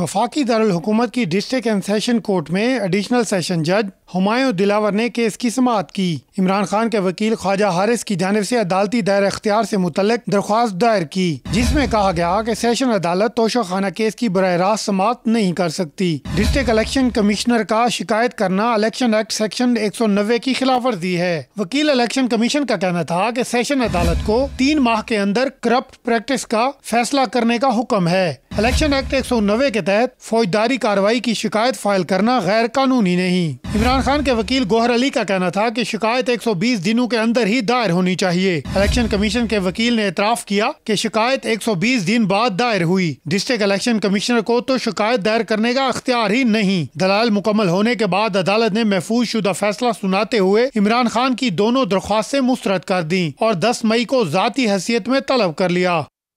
वफाकी दारकूमत की डिस्ट्रिक्ट एंड सेशन कोर्ट में एडिशनल सेशन जज हमायूं दिलावर ने केस की समात की इमरान खान के वकील ख्वाजा हारिस की जानब ऐसी अदालती दायर अख्तियार ऐसी मुतलक दरख्वास्त दायर की जिसमें कहा गया की सेशन अदालत तोशा खाना केस की बर रास्त समाप्त नहीं कर सकती डिस्ट्रिक्ट इलेक्शन कमिश्नर का शिकायत करना इलेक्शन एक्ट सेक्शन एक सौ नब्बे की खिलाफ वर्जी है वकील इलेक्शन कमीशन का कहना था की सेशन अदालत को तीन माह के अंदर करप्ट प्रैक्टिस का फैसला करने का हुक्म है इलेक्शन एक्ट एक सौ नब्बे के तहत फौजदारी कार्रवाई की शिकायत फाइल करना गैर कानूनी नहीं इमरान खान के वकील गोहर अली का कहना था की शिकायत 120 दिनों के अंदर ही दायर होनी चाहिए इलेक्शन कमीशन के वकील ने एतराफ किया की शिकायत 120 दिन बाद दायर हुई डिस्ट्रिक्ट इलेक्शन कमिश्नर को तो शिकायत दायर करने का अख्तियार ही नहीं दलाल मुकम्मल होने के बाद अदालत ने महफूज शुदा फैसला सुनाते हुए इमरान खान की दोनों दरख्वास्तें मुस्रद कर दी और दस मई को जाती हैसियत में तलब कर लिया